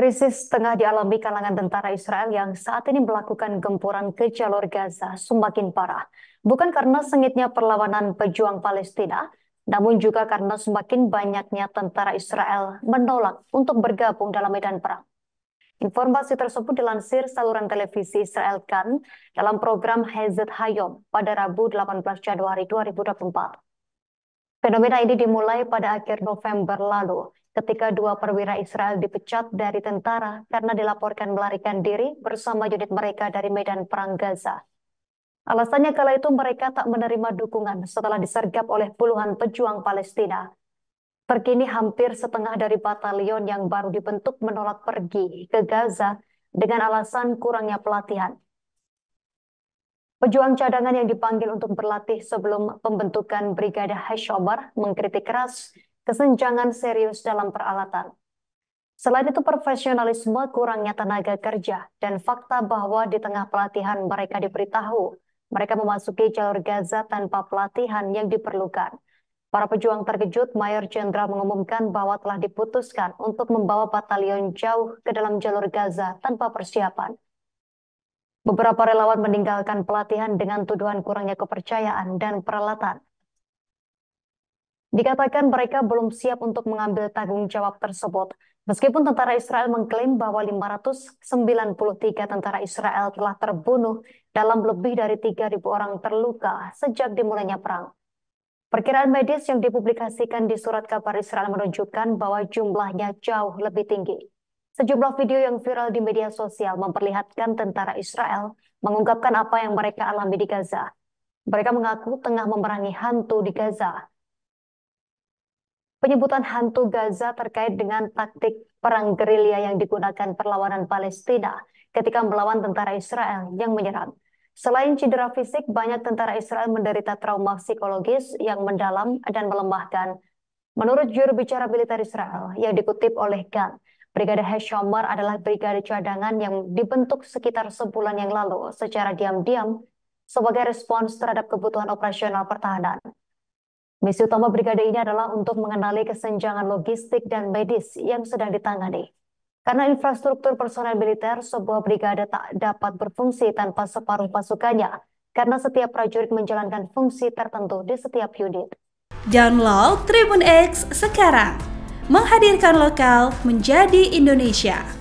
Krisis tengah dialami kalangan tentara Israel yang saat ini melakukan gempuran ke jalur Gaza semakin parah. Bukan karena sengitnya perlawanan pejuang Palestina, namun juga karena semakin banyaknya tentara Israel menolak untuk bergabung dalam medan perang. Informasi tersebut dilansir saluran televisi Israel Kan dalam program Hezet Hayom pada Rabu 18 Januari 2024. Fenomena ini dimulai pada akhir November lalu ketika dua perwira Israel dipecat dari tentara karena dilaporkan melarikan diri bersama unit mereka dari medan perang Gaza. Alasannya kala itu mereka tak menerima dukungan setelah disergap oleh puluhan pejuang Palestina. Terkini hampir setengah dari batalion yang baru dibentuk menolak pergi ke Gaza dengan alasan kurangnya pelatihan. Pejuang cadangan yang dipanggil untuk berlatih sebelum pembentukan Brigade Heshobar mengkritik keras kesenjangan serius dalam peralatan. Selain itu, profesionalisme kurangnya tenaga kerja dan fakta bahwa di tengah pelatihan mereka diberitahu mereka memasuki jalur Gaza tanpa pelatihan yang diperlukan. Para pejuang terkejut, Mayor Jenderal mengumumkan bahwa telah diputuskan untuk membawa batalion jauh ke dalam jalur Gaza tanpa persiapan. Beberapa relawan meninggalkan pelatihan dengan tuduhan kurangnya kepercayaan dan peralatan dikatakan mereka belum siap untuk mengambil tanggung jawab tersebut. Meskipun tentara Israel mengklaim bahwa 593 tentara Israel telah terbunuh dalam lebih dari 3.000 orang terluka sejak dimulainya perang. Perkiraan medis yang dipublikasikan di surat kabar Israel menunjukkan bahwa jumlahnya jauh lebih tinggi. Sejumlah video yang viral di media sosial memperlihatkan tentara Israel mengungkapkan apa yang mereka alami di Gaza. Mereka mengaku tengah memerangi hantu di Gaza Penyebutan hantu Gaza terkait dengan taktik perang gerilya yang digunakan perlawanan Palestina ketika melawan tentara Israel yang menyerang. Selain cedera fisik, banyak tentara Israel menderita trauma psikologis yang mendalam dan melemahkan. Menurut juru bicara militer Israel yang dikutip oleh Gan, Brigade Heshomer adalah brigade cadangan yang dibentuk sekitar sebulan yang lalu secara diam-diam sebagai respons terhadap kebutuhan operasional pertahanan. Misi utama brigade ini adalah untuk mengenali kesenjangan logistik dan medis yang sedang ditangani. Karena infrastruktur personel militer, sebuah brigade tak dapat berfungsi tanpa separuh pasukannya, karena setiap prajurit menjalankan fungsi tertentu di setiap unit. Download Tribun X sekarang, menghadirkan lokal menjadi Indonesia.